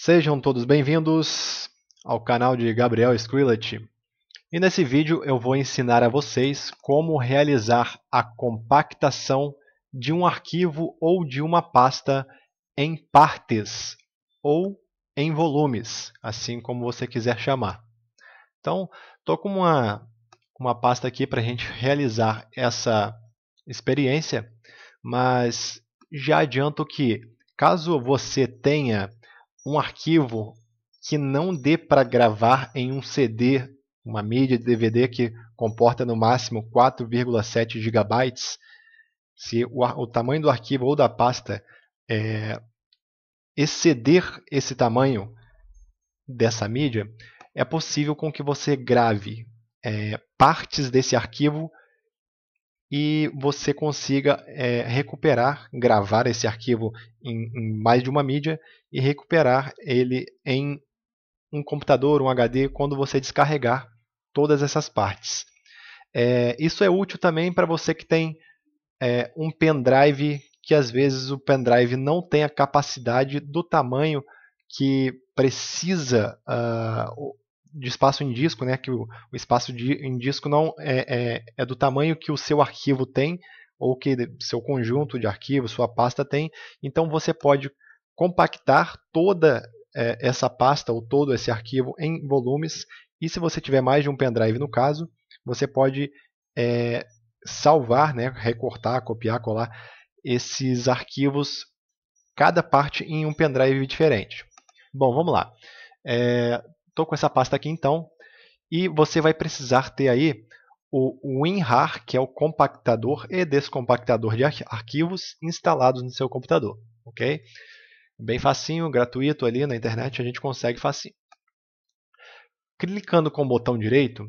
Sejam todos bem-vindos ao canal de Gabriel Skrillet. E nesse vídeo eu vou ensinar a vocês como realizar a compactação de um arquivo ou de uma pasta em partes ou em volumes, assim como você quiser chamar. Então, estou com uma, uma pasta aqui para a gente realizar essa experiência, mas já adianto que caso você tenha um arquivo que não dê para gravar em um CD, uma mídia de DVD que comporta no máximo 4,7 GB, se o, o, tamanho do arquivo ou da pasta é, exceder esse tamanho dessa mídia, é possível com que você grave é, partes desse arquivo e você consiga é, recuperar, gravar esse arquivo em, em, mais de uma mídia e recuperar ele em um computador, um HD, quando você descarregar todas essas partes. É, isso é útil também para você que tem é, um pendrive que às vezes o pendrive não tem a capacidade do tamanho que precisa ah, de espaço em disco, né, que o, espaço de, em disco não é, é, é, do tamanho que o seu arquivo tem ou que seu conjunto de arquivos, sua pasta tem. Então você pode compactar toda é, essa pasta ou todo esse arquivo em volumes. E se você tiver mais de um pendrive, no caso, você pode é, salvar, né, recortar, copiar, colar esses arquivos, cada parte em um pendrive diferente. Bom, vamos lá. É, Estou com essa pasta aqui então. E você vai precisar ter aí o WinRAR, que é o compactador e descompactador de arquivos instalados no seu computador, ok? Bem facinho, gratuito ali na internet, a gente consegue facinho. Clicando com o botão direito,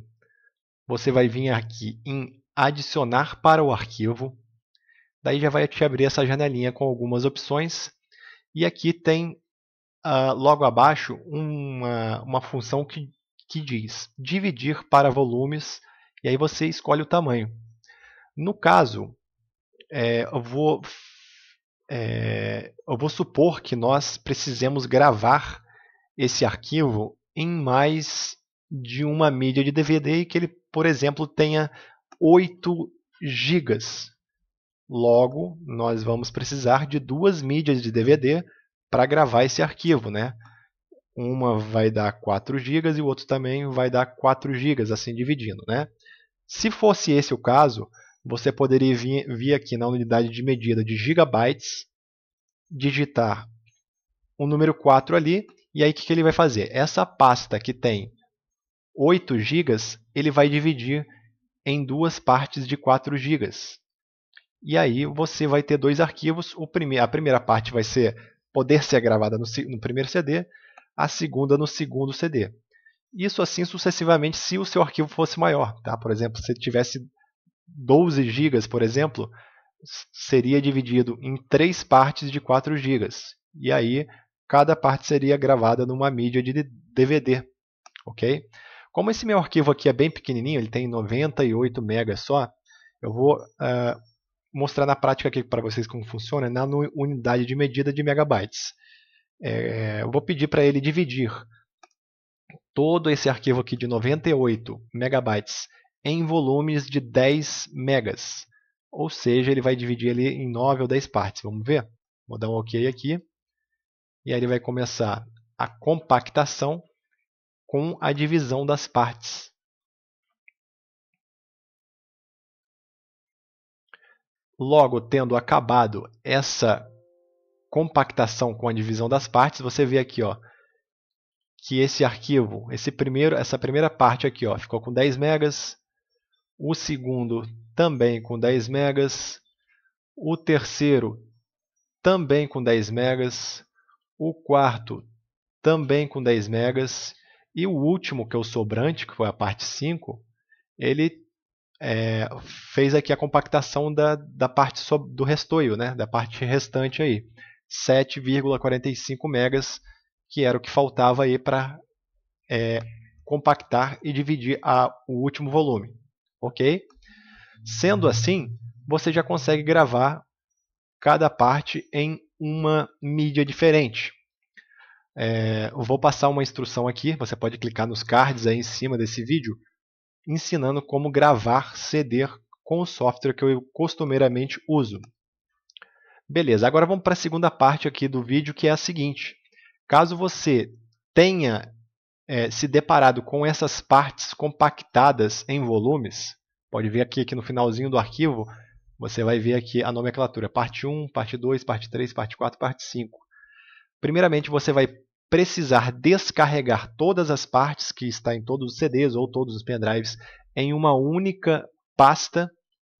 você vai vir aqui em adicionar para o arquivo. Daí já vai te abrir essa janelinha com algumas opções. E aqui tem uh, logo abaixo uma, uma função que, que diz dividir para volumes e aí você escolhe o tamanho. No caso, é, eu, vou, é, eu vou supor que nós precisemos gravar esse arquivo em mais de uma mídia de DVD e que ele, por exemplo, tenha 8 GB. Logo, nós vamos precisar de duas mídias de DVD para gravar esse arquivo, né? Uma vai dar 4 GB e o outro também vai dar 4 GB, assim dividindo, né? Se fosse esse o caso, você poderia vir, vir aqui na unidade de medida de gigabytes, digitar o número 4 ali, e aí o que, que ele vai fazer? Essa pasta que tem 8 GB, ele vai dividir em duas partes de 4 GB. E aí você vai ter dois arquivos. O prime a primeira parte vai ser poder ser gravada no, no primeiro CD, a segunda no segundo CD. Isso assim sucessivamente se o seu arquivo fosse maior. Tá? Por exemplo, se tivesse 12 GB, por exemplo, seria dividido em três partes de 4 GB. E aí cada parte seria gravada numa mídia de DVD, ok? Como esse meu arquivo aqui é bem pequenininho, ele tem 98 MB só, eu vou uh, mostrar na prática aqui para vocês como funciona é na unidade de medida de megabytes. É, é eu vou pedir para ele dividir todo esse arquivo aqui de 98 megabytes em volumes de 10 megas. Ou seja, ele vai dividir ele em 9 ou 10 partes. Vamos ver? Vou dar um OK aqui. E aí ele vai começar a compactação com a divisão das partes. Logo, tendo acabado essa compactação com a divisão das partes, você vê aqui ó, que esse arquivo, esse primeiro, essa primeira parte aqui ó, ficou com 10 megas, o segundo também com 10 megas, o terceiro também com 10 megas, o quarto também com 10 megas e o último, que é o sobrante, que foi a parte 5, ele é, fez aqui a compactação da, da parte do restoio, né, da parte restante aí, 7,45 megas, que era o que faltava aí para é, compactar e dividir a, o último volume, ok? Sendo assim, você já consegue gravar cada parte em uma mídia diferente. É, eu vou passar uma instrução aqui, você pode clicar nos cards aí em cima desse vídeo ensinando como gravar, ceder com o software que eu costumeiramente uso. Beleza, agora vamos para a segunda parte aqui do vídeo, que é a seguinte. Caso você tenha é, se deparado com essas partes compactadas em volumes, pode ver aqui, aqui no finalzinho do arquivo, você vai ver aqui a nomenclatura, parte 1, parte 2, parte 3, parte 4, parte 5. Primeiramente, você vai precisar descarregar todas as partes que está em todos os CDs ou todos os pendrives em uma única pasta.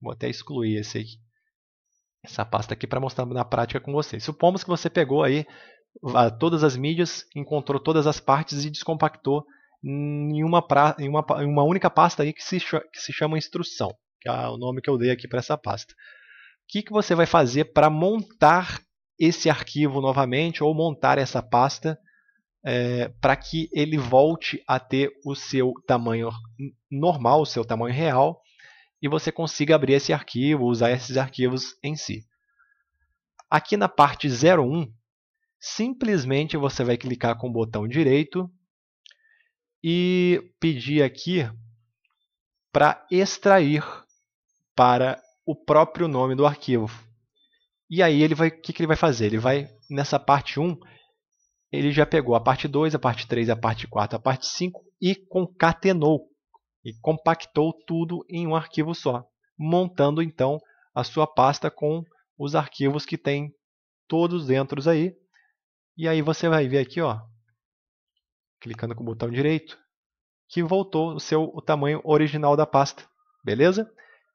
Vou até excluir esse essa pasta aqui para mostrar na prática com vocês. Supomos que você pegou aí ah, todas as mídias, encontrou todas as partes e descompactou em uma, pra, em uma, em uma única pasta aí que se, que se chama instrução, que é o nome que eu dei aqui para essa pasta. O que, que você vai fazer para montar esse arquivo novamente ou montar essa pasta é, para que ele volte a ter o seu tamanho normal, o seu tamanho real, e você consiga abrir esse arquivo, usar esses arquivos em si. Aqui na parte 01, simplesmente você vai clicar com o botão direito e pedir aqui para extrair para o próprio nome do arquivo. E aí ele vai, o que, que ele vai fazer? Ele vai nessa parte 1, ele já pegou a parte 2, a parte 3, a parte 4, a parte 5 e concatenou e compactou tudo em um arquivo só, montando então a sua pasta com os arquivos que tem todos dentro aí. E aí você vai ver aqui, ó, clicando com o botão direito, que voltou o seu o tamanho original da pasta, beleza?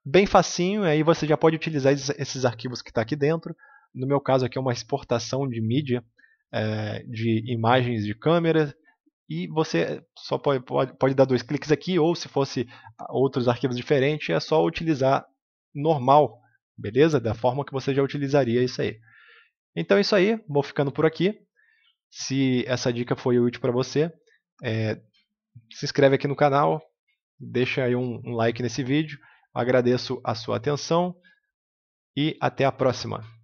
Bem facinho, aí você já pode utilizar esses, esses arquivos que está aqui dentro. No meu caso aqui é uma exportação de mídia, é, de imagens de câmera e você só pode, pode, pode dar dois cliques aqui, ou se fosse ah, outros arquivos diferentes, é só utilizar normal, beleza? Da forma que você já utilizaria isso aí. Então é isso aí, vou ficando por aqui. Se essa dica foi útil para você, é, se inscreve aqui no canal, deixa aí um, um like nesse vídeo, agradeço a sua atenção e até a próxima.